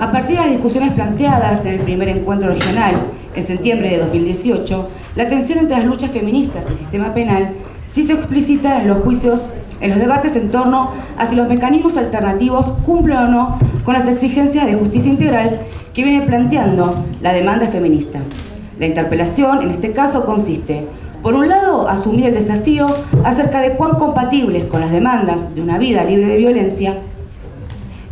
A partir de las discusiones planteadas en el primer encuentro regional, en septiembre de 2018, la tensión entre las luchas feministas y el sistema penal se hizo en los juicios, en los debates en torno a si los mecanismos alternativos cumplen o no con las exigencias de justicia integral que viene planteando la demanda feminista. La interpelación, en este caso, consiste, por un lado, asumir el desafío acerca de cuán compatibles con las demandas de una vida libre de violencia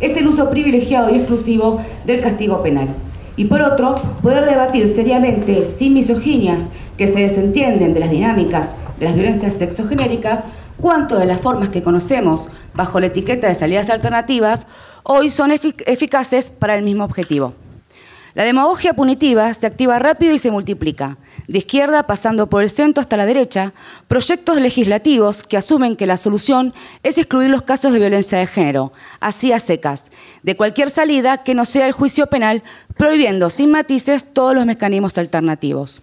es el uso privilegiado y exclusivo del castigo penal. Y por otro, poder debatir seriamente, sin misoginias que se desentienden de las dinámicas de las violencias sexogenéricas, cuánto de las formas que conocemos bajo la etiqueta de salidas alternativas hoy son eficaces para el mismo objetivo. La demagogia punitiva se activa rápido y se multiplica, de izquierda pasando por el centro hasta la derecha, proyectos legislativos que asumen que la solución es excluir los casos de violencia de género, así a secas, de cualquier salida que no sea el juicio penal, prohibiendo sin matices todos los mecanismos alternativos.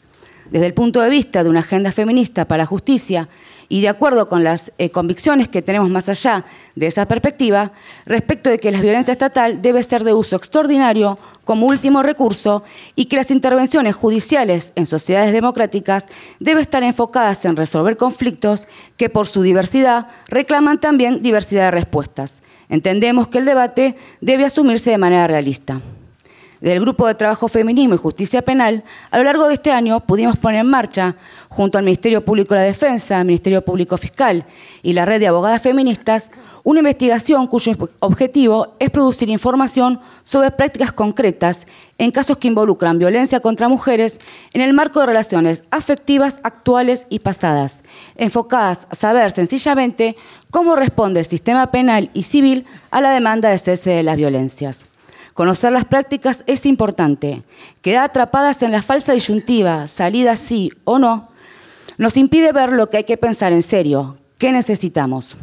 Desde el punto de vista de una agenda feminista para la justicia, y de acuerdo con las eh, convicciones que tenemos más allá de esa perspectiva, respecto de que la violencia estatal debe ser de uso extraordinario como último recurso y que las intervenciones judiciales en sociedades democráticas deben estar enfocadas en resolver conflictos que por su diversidad reclaman también diversidad de respuestas. Entendemos que el debate debe asumirse de manera realista del Grupo de Trabajo Feminismo y Justicia Penal, a lo largo de este año pudimos poner en marcha, junto al Ministerio Público de la Defensa, Ministerio Público Fiscal y la Red de Abogadas Feministas, una investigación cuyo objetivo es producir información sobre prácticas concretas en casos que involucran violencia contra mujeres en el marco de relaciones afectivas actuales y pasadas, enfocadas a saber sencillamente cómo responde el sistema penal y civil a la demanda de cese de las violencias. Conocer las prácticas es importante. Quedar atrapadas en la falsa disyuntiva, salida sí o no, nos impide ver lo que hay que pensar en serio, qué necesitamos.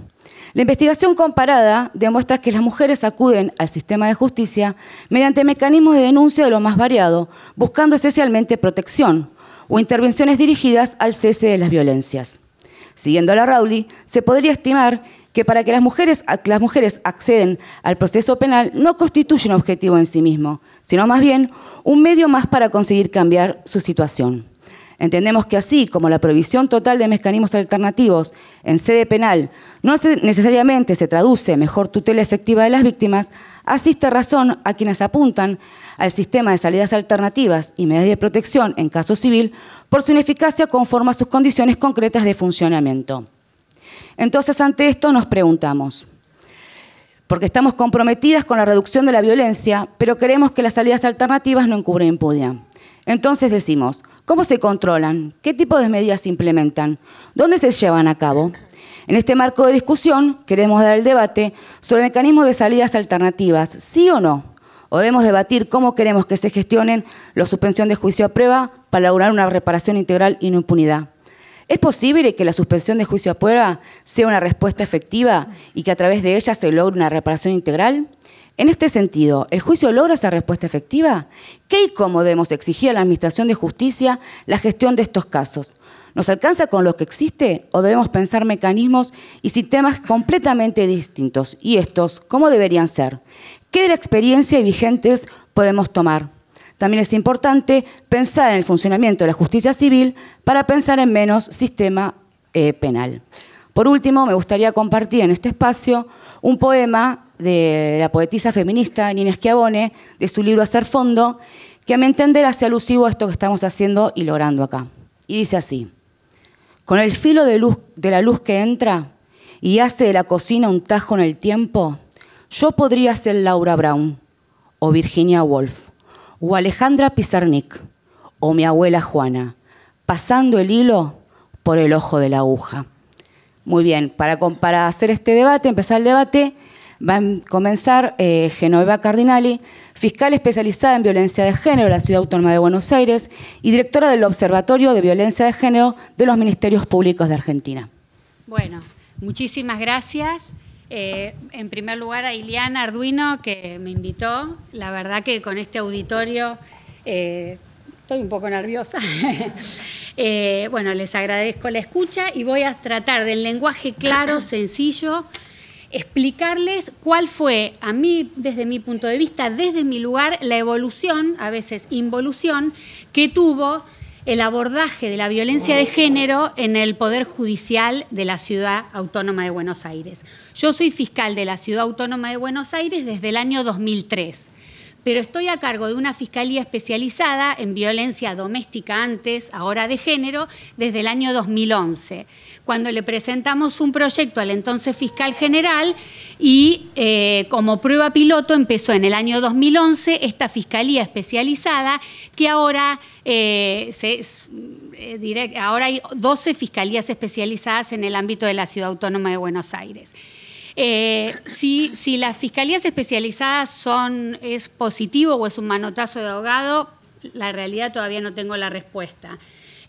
La investigación comparada demuestra que las mujeres acuden al sistema de justicia mediante mecanismos de denuncia de lo más variado, buscando esencialmente protección o intervenciones dirigidas al cese de las violencias. Siguiendo a la Rowley, se podría estimar que para que las mujeres, las acceden al proceso penal no constituye un objetivo en sí mismo, sino más bien un medio más para conseguir cambiar su situación. Entendemos que así como la prohibición total de mecanismos alternativos en sede penal no necesariamente se traduce en mejor tutela efectiva de las víctimas, asiste razón a quienes apuntan al sistema de salidas alternativas y medidas de protección en caso civil por su ineficacia conforme a sus condiciones concretas de funcionamiento. Entonces, ante esto nos preguntamos, porque estamos comprometidas con la reducción de la violencia, pero queremos que las salidas alternativas no encubren impunidad. Entonces decimos, ¿cómo se controlan? ¿Qué tipo de medidas se implementan? ¿Dónde se llevan a cabo? En este marco de discusión queremos dar el debate sobre mecanismos de salidas alternativas, sí o no. O debemos debatir cómo queremos que se gestionen la suspensión de juicio a prueba para lograr una reparación integral y no impunidad. ¿Es posible que la suspensión de juicio a prueba sea una respuesta efectiva y que a través de ella se logre una reparación integral? En este sentido, ¿el juicio logra esa respuesta efectiva? ¿Qué y cómo debemos exigir a la Administración de Justicia la gestión de estos casos? ¿Nos alcanza con lo que existe o debemos pensar mecanismos y sistemas completamente distintos? ¿Y estos cómo deberían ser? ¿Qué de la experiencia y vigentes podemos tomar? También es importante pensar en el funcionamiento de la justicia civil para pensar en menos sistema eh, penal. Por último, me gustaría compartir en este espacio un poema de la poetisa feminista Nina Schiavone, de su libro Hacer Fondo, que a mi entender hace alusivo a esto que estamos haciendo y logrando acá. Y dice así, con el filo de, de la luz que entra y hace de la cocina un tajo en el tiempo, yo podría ser Laura Brown o Virginia Woolf o Alejandra Pizarnik o mi abuela Juana, pasando el hilo por el ojo de la aguja. Muy bien, para, hacer este debate, empezar el debate, va a comenzar eh, Genoveva Cardinali, fiscal especializada en violencia de género de la Ciudad Autónoma de Buenos Aires y directora del Observatorio de Violencia de Género de los Ministerios Públicos de Argentina. Bueno, muchísimas gracias. Eh, en primer lugar a Iliana Arduino, que me invitó. La verdad que con este auditorio eh, estoy un poco nerviosa. Eh, bueno, les agradezco la escucha y voy a tratar del lenguaje claro, sencillo, explicarles cuál fue, a mí, desde mi punto de vista, desde mi lugar, la evolución, a veces involución, que tuvo el abordaje de la violencia de género en el Poder Judicial de la Ciudad Autónoma de Buenos Aires. Yo soy fiscal de la Ciudad Autónoma de Buenos Aires desde el año 2003 pero estoy a cargo de una fiscalía especializada en violencia doméstica antes, ahora de género, desde el año 2011, cuando le presentamos un proyecto al entonces fiscal general y eh, como prueba piloto empezó en el año 2011 esta fiscalía especializada que ahora... Eh, eh, ahora hay 12 fiscalías especializadas en el ámbito de la Ciudad Autónoma de Buenos Aires. Eh, si, las fiscalías especializadas son, es positivo o es un manotazo de ahogado, la realidad todavía no tengo la respuesta.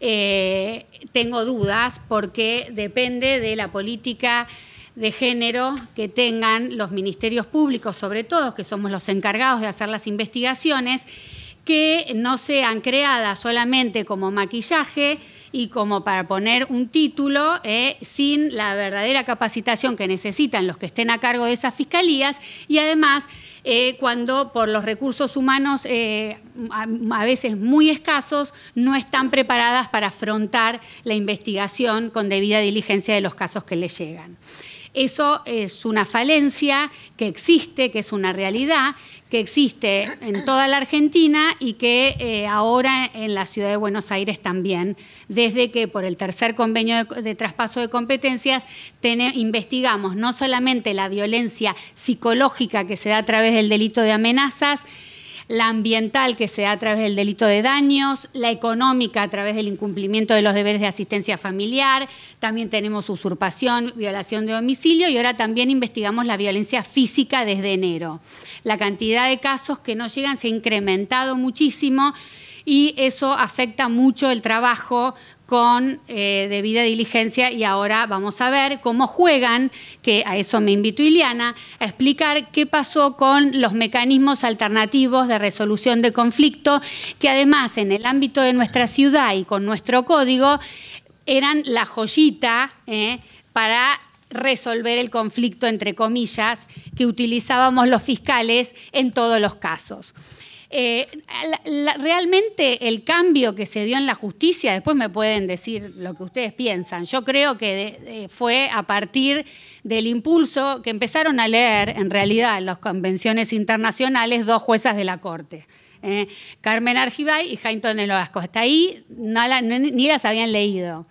Eh, tengo dudas porque depende de la política de género que tengan los ministerios públicos, sobre todo, que somos los encargados de hacer las investigaciones, que no sean creadas solamente como maquillaje, y como para poner un título eh, sin la verdadera capacitación que necesitan los que estén a cargo de esas fiscalías y además eh, cuando por los recursos humanos eh, a, veces muy escasos no están preparadas para afrontar la investigación con debida diligencia de los casos que les llegan. Eso es una falencia que existe, que es una realidad que existe en toda la Argentina y que eh, ahora en la ciudad de Buenos Aires también, desde que por el tercer convenio de, traspaso de competencias investigamos no solamente la violencia psicológica que se da a través del delito de amenazas, la ambiental que se da a través del delito de daños, la económica a través del incumplimiento de los deberes de asistencia familiar, también tenemos usurpación, violación de domicilio y ahora también investigamos la violencia física desde enero. La cantidad de casos que no llegan se ha incrementado muchísimo y eso afecta mucho el trabajo con eh, debida diligencia y ahora vamos a ver cómo juegan, que a eso me invito Iliana, a explicar qué pasó con los mecanismos alternativos de resolución de conflicto, que además en el ámbito de nuestra ciudad y con nuestro código eran la joyita eh, para resolver el conflicto, entre comillas, que utilizábamos los fiscales en todos los casos. Eh, realmente el cambio que se dio en la justicia, después me pueden decir lo que ustedes piensan, yo creo que fue a partir del impulso que empezaron a leer en realidad en las convenciones internacionales dos juezas de la Corte. Eh, Carmen Argibay y Jaime Vasco Hasta ahí ni las habían leído.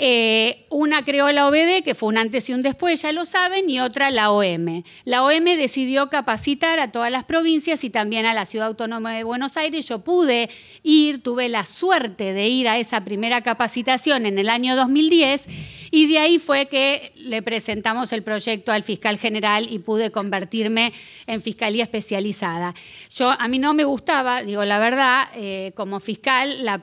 Eh, una creó la OBD, que fue un antes y un después, ya lo saben, y otra la OM. La OM decidió capacitar a todas las provincias y también a la Ciudad Autónoma de Buenos Aires. Yo pude ir, tuve la suerte de ir a esa primera capacitación en el año 2010 y de ahí fue que le presentamos el proyecto al fiscal general y pude convertirme en fiscalía especializada. Yo, a mí no me gustaba, digo la verdad, eh, como fiscal, la,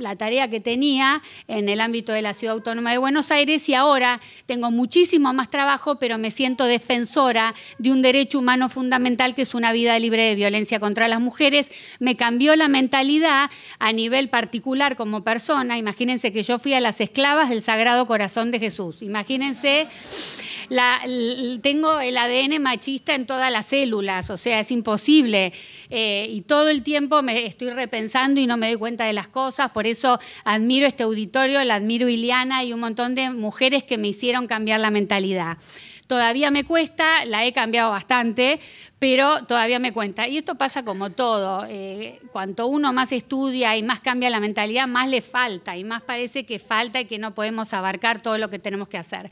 la tarea que tenía en el ámbito de la Ciudad Autónoma de Buenos Aires y ahora tengo muchísimo más trabajo, pero me siento defensora de un derecho humano fundamental que es una vida libre de violencia contra las mujeres. Me cambió la mentalidad a nivel particular como persona. Imagínense que yo fui a las esclavas del Sagrado Corazón de Jesús. Imagínense tengo el ADN machista en todas las células, o sea, es imposible. Eh, y todo el tiempo me estoy repensando y no me doy cuenta de las cosas, por eso admiro este auditorio, la admiro Iliana y un montón de mujeres que me hicieron cambiar la mentalidad. Todavía me cuesta, la he cambiado bastante, pero todavía me cuenta. Y esto pasa como todo. Eh, cuanto uno más estudia y más cambia la mentalidad, más le falta y más parece que falta y que no podemos abarcar todo lo que tenemos que hacer.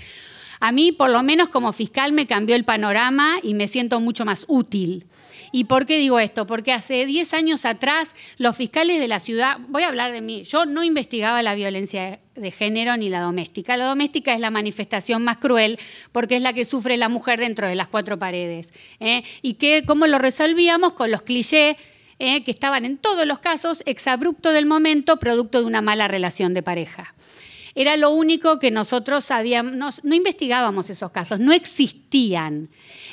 A mí, por lo menos como fiscal, me cambió el panorama y me siento mucho más útil. ¿Y por qué digo esto? Porque hace 10 años atrás los fiscales de la ciudad, voy a hablar de mí, yo no investigaba la violencia de género ni la doméstica. La doméstica es la manifestación más cruel porque es la que sufre la mujer dentro de las cuatro paredes. ¿eh? ¿Y que, cómo lo resolvíamos? Con los clichés ¿eh? que estaban en todos los casos, exabrupto del momento, producto de una mala relación de pareja. Era lo único que nosotros sabíamos, no, investigábamos esos casos, no existían.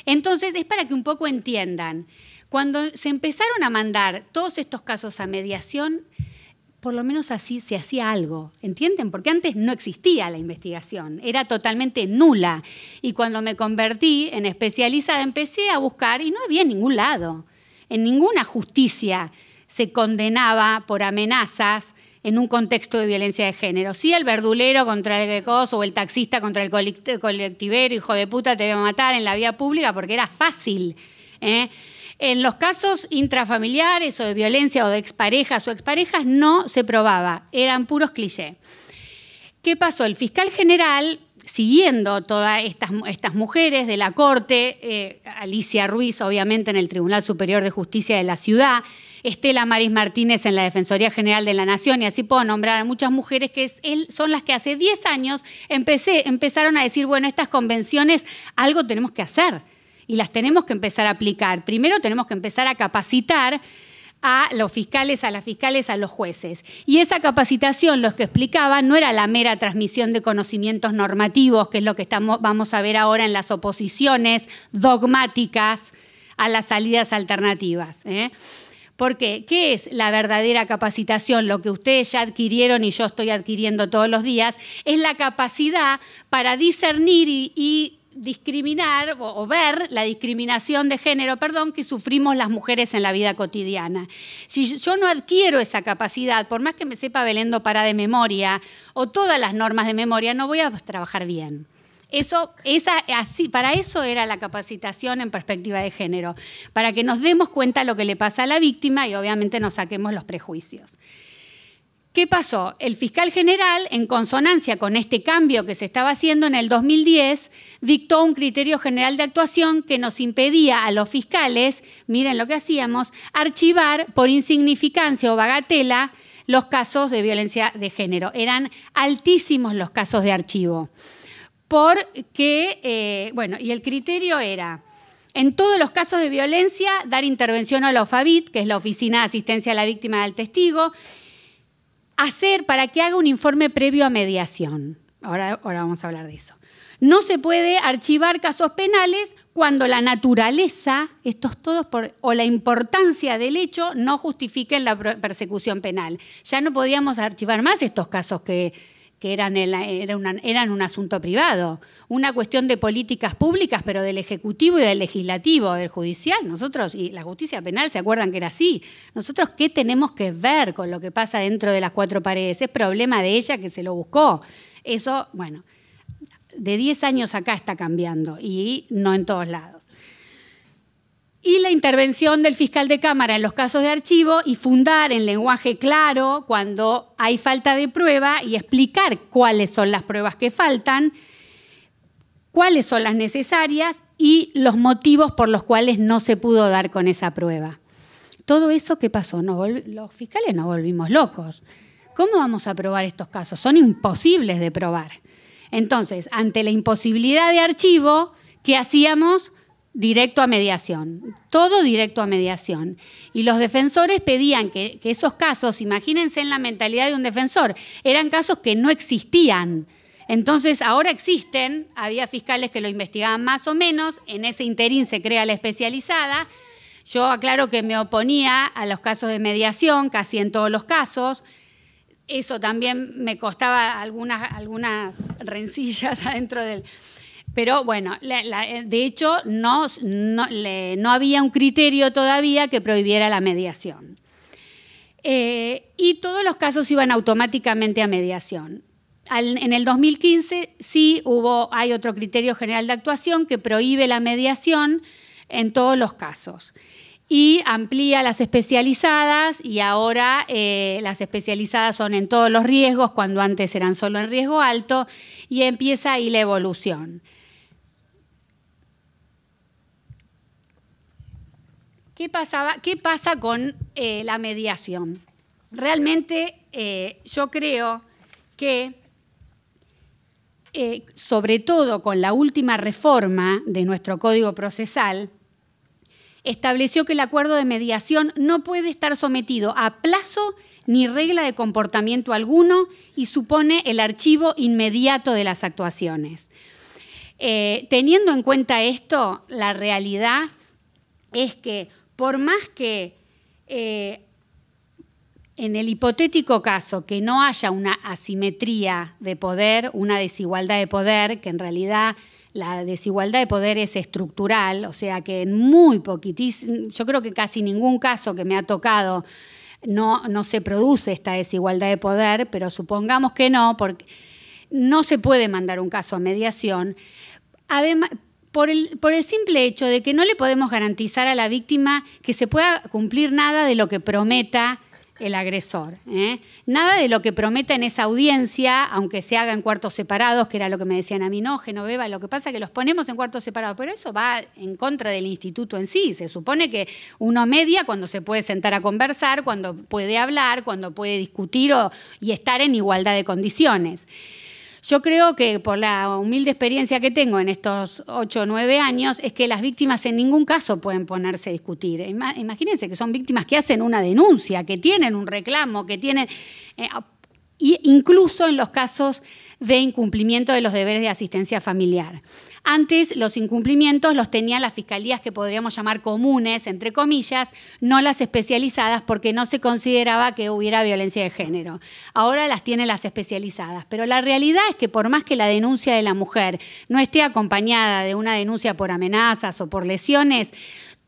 Entonces, es para que un poco entiendan. Cuando se empezaron a mandar todos estos casos a mediación, por lo menos así se hacía algo, ¿entienden? Porque antes no existía la investigación, era totalmente nula. Y cuando me convertí en especializada, empecé a buscar y no había en ningún lado, en ninguna justicia se condenaba por amenazas en un contexto de violencia de género. Sí, el verdulero contra el coso o el taxista contra el colectivero, hijo de puta, te voy a matar en la vía pública porque era fácil. ¿eh? En los casos intrafamiliares o de violencia o de exparejas o exparejas no se probaba, eran puros clichés. ¿Qué pasó? El fiscal general, siguiendo todas estas, mujeres de la corte, eh, Alicia Ruiz, obviamente en el Tribunal Superior de Justicia de la Ciudad, Estela Maris Martínez en la Defensoría General de la Nación, y así puedo nombrar a muchas mujeres que son las que hace 10 años empezaron a decir, bueno, estas convenciones algo tenemos que hacer y las tenemos que empezar a aplicar. Primero tenemos que empezar a capacitar a los fiscales, a las fiscales, a los jueces. Y esa capacitación, los que explicaba, no era la mera transmisión de conocimientos normativos, que es lo que estamos, vamos a ver ahora en las oposiciones dogmáticas a las salidas alternativas. ¿eh? Porque, ¿qué es la verdadera capacitación? Lo que ustedes ya adquirieron y yo estoy adquiriendo todos los días, es la capacidad para discernir y, discriminar o, ver la discriminación de género, perdón, que sufrimos las mujeres en la vida cotidiana. Si yo no adquiero esa capacidad, por más que me sepa velando para de memoria o todas las normas de memoria, no voy a trabajar bien para eso era la capacitación en perspectiva de género, para que nos demos cuenta de lo que le pasa a la víctima y obviamente nos saquemos los prejuicios. ¿Qué pasó? El fiscal general, en consonancia con este cambio que se estaba haciendo en el 2010, dictó un criterio general de actuación que nos impedía a los fiscales, miren lo que hacíamos, archivar por insignificancia o bagatela los casos de violencia de género. Eran altísimos los casos de archivo porque, eh, bueno, y el criterio era, en todos los casos de violencia, dar intervención a la OFABIT, que es la Oficina de Asistencia a la Víctima del Testigo, hacer para que haga un informe previo a mediación. Ahora, ahora vamos a hablar de eso. No se puede archivar casos penales cuando la naturaleza, estos todos, o la importancia del hecho no justifiquen la persecución penal. Ya no podíamos archivar más estos casos que, que eran, era eran un asunto privado, una cuestión de políticas públicas, pero del Ejecutivo y del Legislativo, del Judicial. Nosotros, y la justicia penal, ¿se acuerdan que era así? Nosotros, ¿qué tenemos que ver con lo que pasa dentro de las cuatro paredes? Es problema de ella que se lo buscó. Eso, bueno, de 10 años acá está cambiando y no en todos lados y la intervención del fiscal de Cámara en los casos de archivo y fundar en lenguaje claro cuando hay falta de prueba y explicar cuáles son las pruebas que faltan, cuáles son las necesarias y los motivos por los cuales no se pudo dar con esa prueba. Todo eso que pasó, los fiscales nos volvimos locos. ¿Cómo vamos a probar estos casos? Son imposibles de probar. Entonces, ante la imposibilidad de archivo, ¿qué hacíamos? directo a mediación, todo directo a mediación. Y los defensores pedían que, esos casos, imagínense en la mentalidad de un defensor, eran casos que no existían. Entonces, ahora existen, había fiscales que lo investigaban más o menos, en ese interín se crea la especializada. Yo aclaro que me oponía a los casos de mediación, casi en todos los casos. Eso también me costaba algunas, algunas rencillas adentro del, pero bueno, eh, de hecho no, había un criterio todavía que prohibiera la mediación. Eh, y todos los casos iban automáticamente a mediación. en el 2015 sí hubo, hay otro criterio general de actuación que prohíbe la mediación en todos los casos y amplía las especializadas y ahora eh, las especializadas son en todos los riesgos cuando antes eran solo en riesgo alto y empieza ahí la evolución. ¿Qué, pasaba? ¿Qué pasa con eh, la mediación? Realmente eh, yo creo que, eh, sobre todo con la última reforma de nuestro Código Procesal, estableció que el acuerdo de mediación no puede estar sometido a plazo ni regla de comportamiento alguno y supone el archivo inmediato de las actuaciones. teniendo en cuenta esto, la realidad es que por más que eh, en el hipotético caso que no haya una asimetría de poder, una desigualdad de poder, que en realidad la desigualdad de poder es estructural, o sea que en muy poquitísimo, yo creo que casi ningún caso que me ha tocado no, no se produce esta desigualdad de poder, pero supongamos que no, porque no se puede mandar un caso a mediación. Además, por el, simple hecho de que no le podemos garantizar a la víctima que se pueda cumplir nada de lo que prometa el agresor. ¿eh? Nada de lo que prometa en esa audiencia, aunque se haga en cuartos separados, que era lo que me decían a mí, no, Genoveva, lo que pasa es que los ponemos en cuartos separados, pero eso va en contra del instituto en sí. Se supone que uno media cuando se puede sentar a conversar, cuando puede hablar, cuando puede discutir y estar en igualdad de condiciones. Yo creo que por la humilde experiencia que tengo en estos ocho o 9 años es que las víctimas en ningún caso pueden ponerse a discutir. Imagínense que son víctimas que hacen una denuncia, que tienen un reclamo, que tienen... Eh, incluso en los casos de incumplimiento de los deberes de asistencia familiar. Antes los incumplimientos los tenían las fiscalías que podríamos llamar comunes, entre comillas, no las especializadas porque no se consideraba que hubiera violencia de género. Ahora las tienen las especializadas, pero la realidad es que por más que la denuncia de la mujer no esté acompañada de una denuncia por amenazas o por lesiones,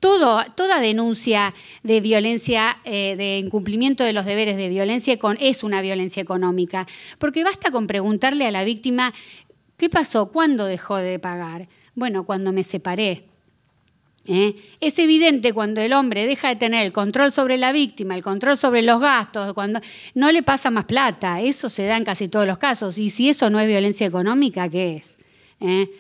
toda denuncia de violencia, eh, de incumplimiento de los deberes de violencia es una violencia económica. Porque basta con preguntarle a la víctima ¿Qué pasó? ¿Cuándo dejó de pagar? Bueno, cuando me separé. ¿eh? Es evidente cuando el hombre deja de tener el control sobre la víctima, el control sobre los gastos, cuando no le pasa más plata, eso se da en casi todos los casos. Y si eso no es violencia económica, ¿qué es? ¿Eh?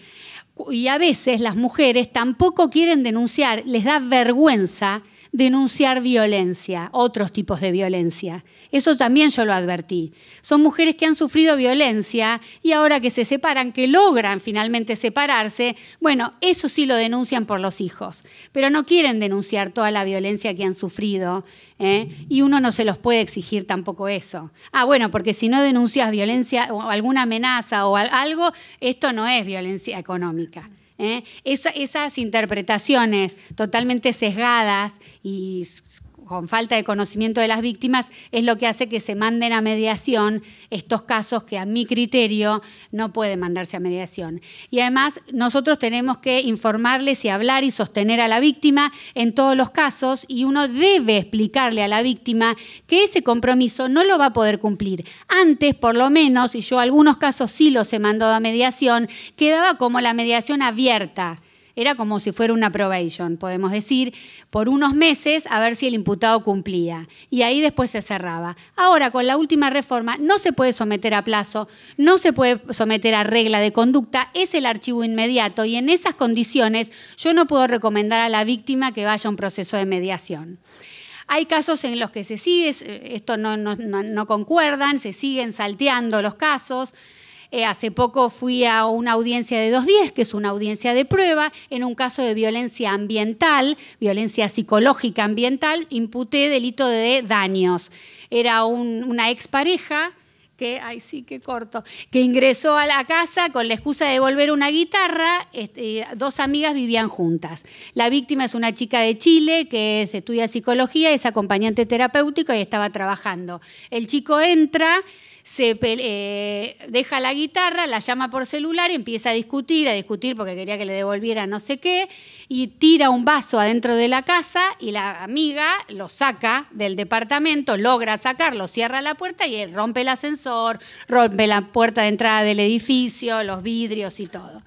Y a veces las mujeres tampoco quieren denunciar, les da vergüenza denunciar violencia, otros tipos de violencia. Eso también yo lo advertí. Son mujeres que han sufrido violencia y ahora que se separan, que logran finalmente separarse, bueno, eso sí lo denuncian por los hijos, pero no quieren denunciar toda la violencia que han sufrido ¿eh? y uno no se los puede exigir tampoco eso. Ah, bueno, porque si no denuncias violencia o alguna amenaza o algo, esto no es violencia económica. ¿eh? esas interpretaciones totalmente sesgadas y con falta de conocimiento de las víctimas es lo que hace que se manden a mediación estos casos que a mi criterio no pueden mandarse a mediación. Y además nosotros tenemos que informarles y hablar y sostener a la víctima en todos los casos y uno debe explicarle a la víctima que ese compromiso no lo va a poder cumplir. Antes, por lo menos, y yo algunos casos sí los he mandado a mediación, quedaba como la mediación abierta era como si fuera una probation, podemos decir, por unos meses a ver si el imputado cumplía. Y ahí después se cerraba. Ahora, con la última reforma, no se puede someter a plazo, no se puede someter a regla de conducta, es el archivo inmediato y en esas condiciones yo no puedo recomendar a la víctima que vaya a un proceso de mediación. Hay casos en los que se sigue, eh, esto no, concuerdan, se siguen salteando los casos, eh, hace poco fui a una audiencia de 210, que es una audiencia de prueba, en un caso de violencia ambiental, violencia psicológica ambiental, imputé delito de daños. Era una expareja que, ay sí, que corto, que ingresó a la casa con la excusa de devolver una guitarra, este, dos amigas vivían juntas. La víctima es una chica de Chile que estudia psicología, es acompañante terapéutico y estaba trabajando. El chico entra, se eh, deja la guitarra, la llama por celular, y empieza a discutir, a discutir porque quería que le devolviera no sé qué, y tira un vaso adentro de la casa y la amiga lo saca del departamento, logra sacarlo, cierra la puerta y rompe el ascensor, rompe la puerta de entrada del edificio, los vidrios y todo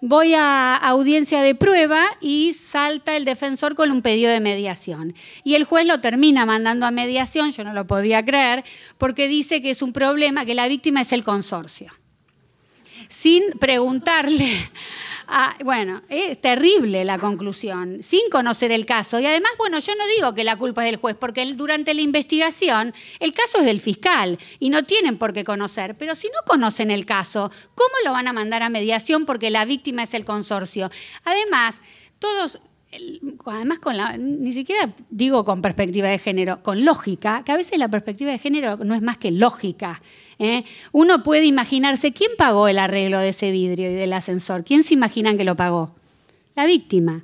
voy a audiencia de prueba y salta el defensor con un pedido de mediación. Y el juez lo termina mandando a mediación, yo no lo podía creer, porque dice que es un problema, que la víctima es el consorcio. Sin preguntarle Ah, bueno, es terrible la conclusión, sin conocer el caso. Y además, bueno, yo no digo que la culpa es del juez, porque durante la investigación el caso es del fiscal y no tienen por qué conocer. Pero si no conocen el caso, ¿cómo lo van a mandar a mediación porque la víctima es el consorcio? Además, todos además con la, ni siquiera digo con perspectiva de género, con lógica, que a veces la perspectiva de género no es más que lógica. ¿eh? Uno puede imaginarse quién pagó el arreglo de ese vidrio y del ascensor, quién se imaginan que lo pagó, la víctima.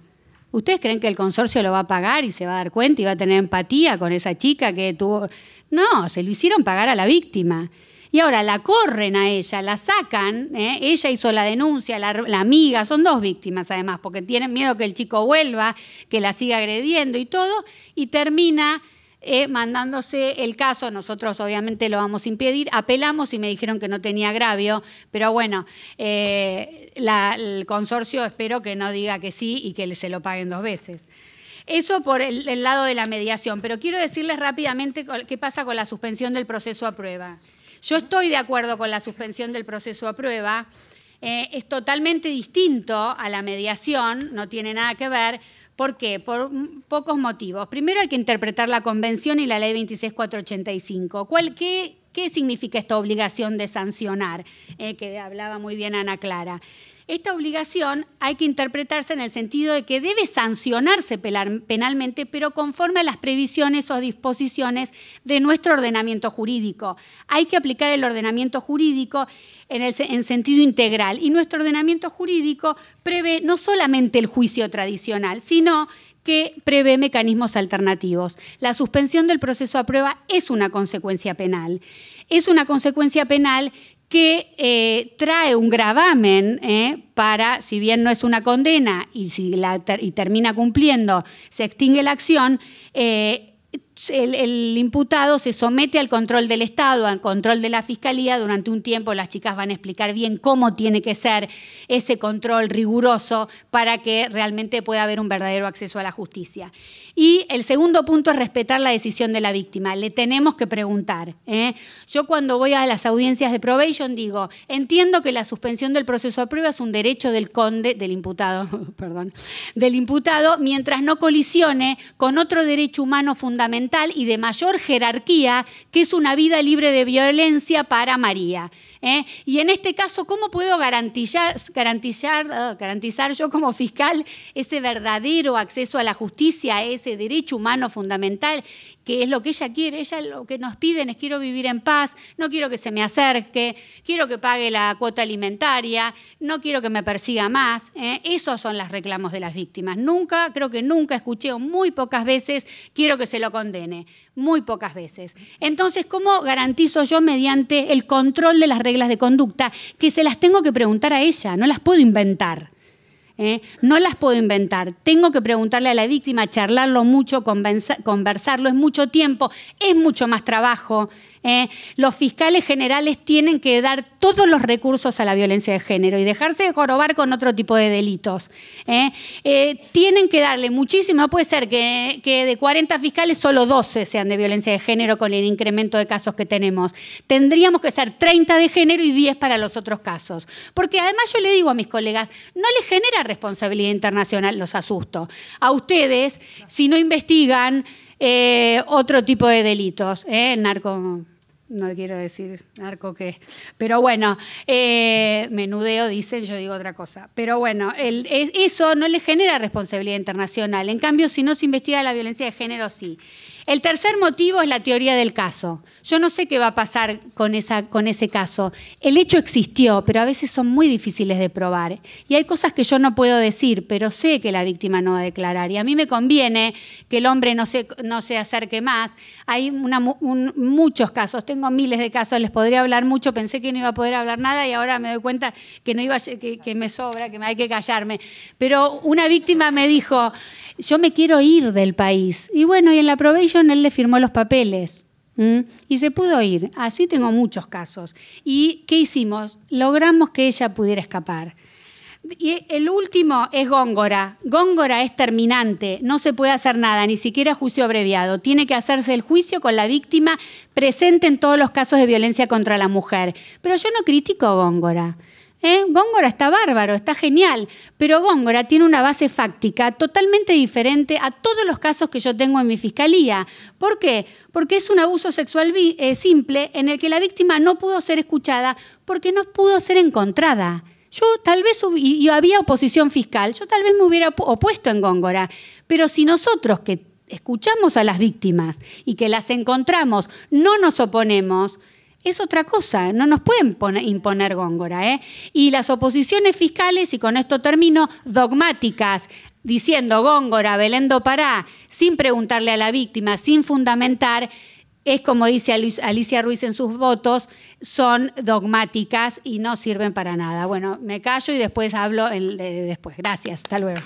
¿Ustedes creen que el consorcio lo va a pagar y se va a dar cuenta y va a tener empatía con esa chica que tuvo? No, se lo hicieron pagar a la víctima. Y ahora la corren a ella, la sacan, ¿eh? ella hizo la denuncia, la, amiga, son dos víctimas además, porque tienen miedo que el chico vuelva, que la siga agrediendo y todo, y termina eh, mandándose el caso, nosotros obviamente lo vamos a impedir, apelamos y me dijeron que no tenía agravio, pero bueno, eh, el consorcio espero que no diga que sí y que se lo paguen dos veces. Eso por el, el lado de la mediación, pero quiero decirles rápidamente qué pasa con la suspensión del proceso a prueba. Yo estoy de acuerdo con la suspensión del proceso a prueba. Eh, es totalmente distinto a la mediación, no tiene nada que ver. ¿Por qué? Por pocos motivos. Primero hay que interpretar la Convención y la Ley 26485. qué, significa esta obligación de sancionar? Eh, que hablaba muy bien Ana Clara. Esta obligación hay que interpretarse en el sentido de que debe sancionarse penalmente, pero conforme a las previsiones o disposiciones de nuestro ordenamiento jurídico. Hay que aplicar el ordenamiento jurídico en, el, en sentido integral. Y nuestro ordenamiento jurídico prevé no solamente el juicio tradicional, sino que prevé mecanismos alternativos. La suspensión del proceso a prueba es una consecuencia penal. Es una consecuencia penal que eh, trae un gravamen eh, para, si bien no es una condena y, si la y termina cumpliendo, se extingue la acción, eh, el, imputado se somete al control del Estado, al control de la Fiscalía. Durante un tiempo las chicas van a explicar bien cómo tiene que ser ese control riguroso para que realmente pueda haber un verdadero acceso a la justicia. Y el segundo punto es respetar la decisión de la víctima. Le tenemos que preguntar. ¿eh? Yo cuando voy a las audiencias de probation digo, entiendo que la suspensión del proceso de prueba es un derecho del conde, del imputado, perdón, del imputado, mientras no colisione con otro derecho humano fundamental y de mayor jerarquía, que es una vida libre de violencia para María. ¿eh? Y en este caso, ¿cómo puedo garantizar, garantizar, ah, garantizar yo como fiscal ese verdadero acceso a la justicia, ese derecho humano fundamental, que es lo que ella quiere? Ella lo que nos piden es quiero vivir en paz, no quiero que se me acerque, quiero que pague la cuota alimentaria, no quiero que me persiga más. ¿eh? Esos son los reclamos de las víctimas. Nunca, creo que nunca escuché muy pocas veces, quiero que se lo condene. Muy pocas veces. Entonces, ¿cómo garantizo yo mediante el control de las reglas de conducta que se las tengo que preguntar a ella, no las puedo inventar. ¿eh? No las puedo inventar. Tengo que preguntarle a la víctima, charlarlo mucho, conversarlo, es mucho tiempo, es mucho más trabajo. Eh, los fiscales generales tienen que dar todos los recursos a la violencia de género y dejarse de jorobar con otro tipo de delitos. Eh. Eh, tienen que darle muchísimo, puede ser que, de 40 fiscales solo 12 sean de violencia de género con el incremento de casos que tenemos. Tendríamos que ser 30 de género y 10 para los otros casos. Porque además yo le digo a mis colegas, no les genera responsabilidad internacional, los asustos. A ustedes, si no investigan... otro tipo de delitos, eh, narco no quiero decir arco que, pero bueno, eh, menudeo dicen, yo digo otra cosa. Pero bueno, eso no le genera responsabilidad internacional. En cambio, si no se investiga la violencia de género, sí. El tercer motivo es la teoría del caso. Yo no sé qué va a pasar con, ese caso. El hecho existió, pero a veces son muy difíciles de probar. Y hay cosas que yo no puedo decir, pero sé que la víctima no va a declarar. Y a mí me conviene que el hombre no se, acerque más. Hay muchos casos, tengo miles de casos, les podría hablar mucho, pensé que no iba a poder hablar nada y ahora me doy cuenta que, no iba, me sobra, que me hay que callarme. Pero una víctima me dijo, yo me quiero ir del país. Y bueno, y en la probation él le firmó los papeles. Y se pudo ir. Así tengo muchos casos. ¿Y qué hicimos? Logramos que ella pudiera escapar. Y el último es Góngora. Góngora es terminante, no se puede hacer nada, ni siquiera juicio abreviado. Tiene que hacerse el juicio con la víctima presente en todos los casos de violencia contra la mujer. Pero yo no critico a Góngora. ¿Eh? Góngora está bárbaro, está genial, pero Góngora tiene una base fáctica totalmente diferente a todos los casos que yo tengo en mi fiscalía. ¿Por qué? Porque es un abuso sexual eh, simple en el que la víctima no pudo ser escuchada porque no pudo ser encontrada. Yo tal vez, yo había oposición fiscal, yo tal vez me hubiera opuesto en Góngora, pero si nosotros que escuchamos a las víctimas y que las encontramos no nos oponemos, es otra cosa, no nos pueden imponer Góngora. ¿eh? Y las oposiciones fiscales, y con esto termino, dogmáticas, diciendo Góngora, velando para, Pará, sin preguntarle a la víctima, sin fundamentar, es como dice Alicia Ruiz en sus votos, son dogmáticas y no sirven para nada. Bueno, me callo y después hablo después. Gracias, hasta luego.